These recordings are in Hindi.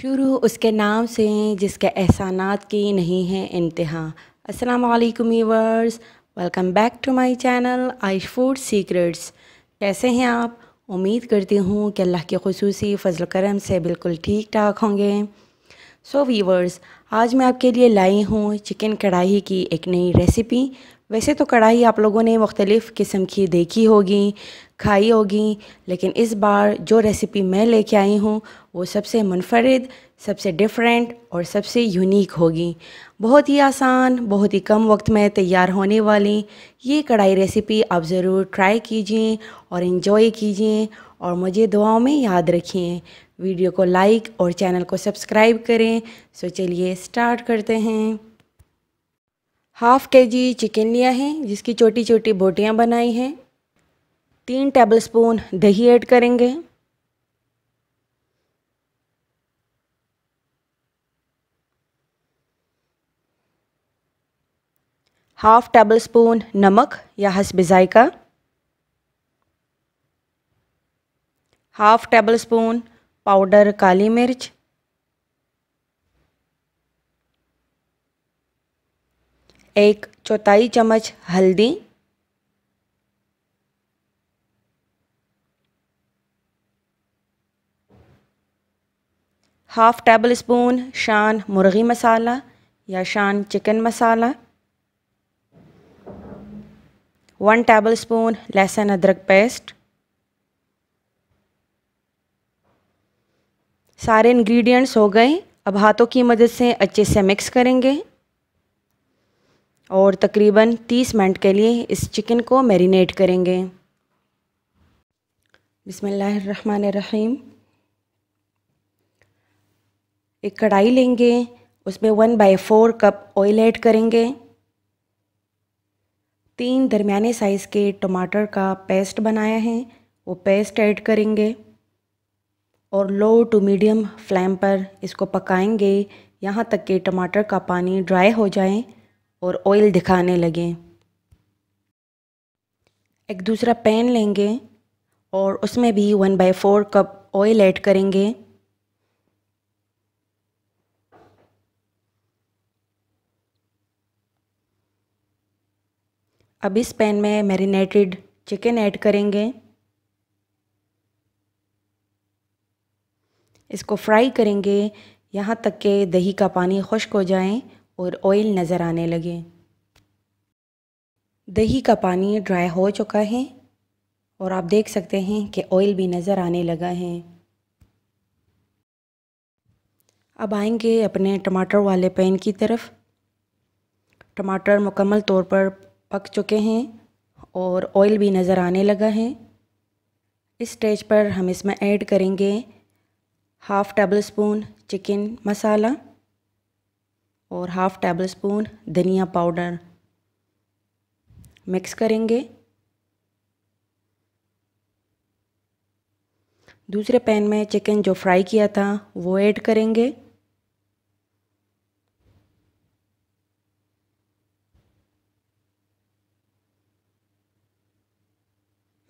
शुरू उसके नाम से जिसके एहसानात की नहीं है इंतहा अस्सलाम वालेकुम viewers welcome back to my channel Aish food secrets कैसे हैं आप उम्मीद करती हूँ कि अल्लाह के खसूसी फ़जल करम से बिल्कुल ठीक ठाक होंगे सो so वीवर्स आज मैं आपके लिए लाई हूँ चिकन कढ़ाई की एक नई रेसिपी वैसे तो कढ़ाई आप लोगों ने मुख्तलिफ़ किस्म की देखी होगी खाई होगी लेकिन इस बार जो रेसिपी मैं लेके आई हूँ वो सबसे मुनफरद सबसे डिफरेंट और सबसे यूनिक होगी बहुत ही आसान बहुत ही कम वक्त में तैयार होने वाली ये कढ़ाई रेसिपी आप ज़रूर ट्राई कीजिए और इन्जॉय कीजिए और मुझे दुआओं में याद रखिए वीडियो को लाइक और चैनल को सब्सक्राइब करें सो चलिए स्टार्ट करते हैं हाफ के जी चिकन लिया है जिसकी छोटी छोटी बोटियाँ बनाई हैं तीन टेबलस्पून दही ऐड करेंगे हाफ टेबल स्पून नमक या हसब का हाफ टेबल स्पून पाउडर काली मिर्च एक चौथाई चम्मच हल्दी हाफ टेबल स्पून शान मुर्गी मसाला या शान चिकन मसाला वन टेबल स्पून लहसुन अदरक पेस्ट सारे इंग्रेडिएंट्स हो गए अब हाथों की मदद से अच्छे से मिक्स करेंगे और तकरीबन 30 मिनट के लिए इस चिकन को मैरिनेट करेंगे बिसमीम एक कढ़ाई लेंगे उसमें one by four cup oil add करेंगे तीन दरमियाने साइज़ के टमाटर का पेस्ट बनाया है वो पेस्ट ऐड करेंगे और लो टू मीडियम फ्लेम पर इसको पकाएंगे यहाँ तक कि टमाटर का पानी ड्राई हो जाए और ऑयल दिखाने लगें एक दूसरा पैन लेंगे और उसमें भी one by four cup oil add करेंगे अब इस पैन में मैरिनेटेड चिकन ऐड करेंगे इसको फ्राई करेंगे यहाँ तक के दही का पानी खुश्क हो जाए और ऑयल नज़र आने लगे दही का पानी ड्राई हो चुका है और आप देख सकते हैं कि ऑयल भी नज़र आने लगा है अब आएंगे अपने टमाटर वाले पैन की तरफ टमाटर मुकम्मल तौर पर पक चुके हैं और ऑयल भी नज़र आने लगा है इस स्टेज पर हम इसमें ऐड करेंगे हाफ़ टेबल स्पून चिकन मसाला और हाफ़ टेबल स्पून धनिया पाउडर मिक्स करेंगे दूसरे पैन में चिकन जो फ्राई किया था वो ऐड करेंगे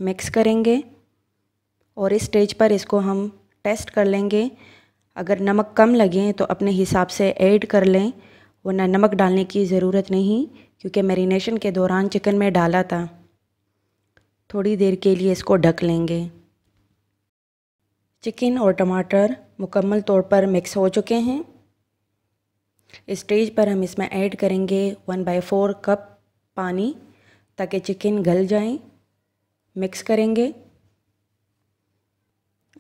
मिक्स करेंगे और इस स्टेज पर इसको हम टेस्ट कर लेंगे अगर नमक कम लगे तो अपने हिसाब से ऐड कर लें वरना नमक डालने की ज़रूरत नहीं क्योंकि मैरिनेशन के दौरान चिकन में डाला था थोड़ी देर के लिए इसको ढक लेंगे चिकन और टमाटर मुकम्मल तौर पर मिक्स हो चुके हैं स्टेज पर हम इसमें ऐड करेंगे वन बाई फोर कप पानी ताकि चिकन गल जाए मिक्स करेंगे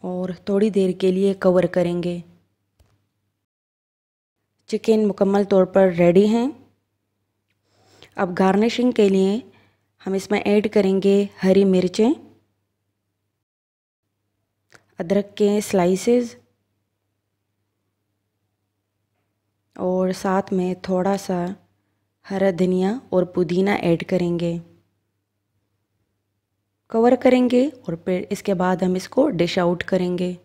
और थोड़ी देर के लिए कवर करेंगे चिकन मुकम्मल तौर पर रेडी हैं अब गार्निशिंग के लिए हम इसमें ऐड करेंगे हरी मिर्चें अदरक के स्लाइसेस और साथ में थोड़ा सा हरा धनिया और पुदीना ऐड करेंगे कवर करेंगे और फिर इसके बाद हम इसको डिश आउट करेंगे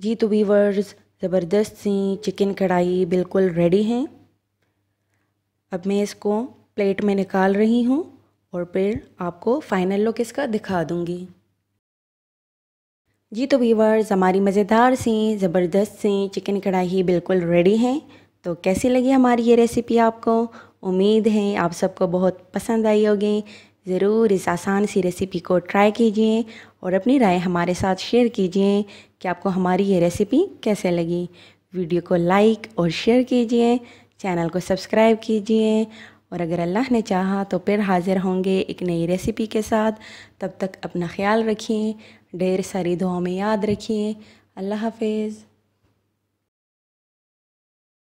जी तो वीवर्स ज़बरदस्त सी चिकन कढ़ाई बिल्कुल रेडी हैं अब मैं इसको प्लेट में निकाल रही हूँ और फिर आपको फाइनल लुक इसका दिखा दूँगी जी तो वीवर्स हमारी मज़ेदार सी ज़बरदस्त सी चिकन कढ़ाई बिल्कुल रेडी हैं तो कैसी लगी हमारी ये रेसिपी आपको उम्मीद है आप सबको बहुत पसंद आई होगी ज़रूर इस आसान सी रेसिपी को ट्राई कीजिए और अपनी राय हमारे साथ शेयर कीजिए कि आपको हमारी ये रेसिपी कैसे लगी वीडियो को लाइक और शेयर कीजिए चैनल को सब्सक्राइब कीजिए और अगर अल्लाह ने चाहा तो फिर हाज़िर होंगे एक नई रेसिपी के साथ तब तक अपना ख्याल रखिए ढेर सारी दुआओं में याद रखिए अल्लाह हाफिज़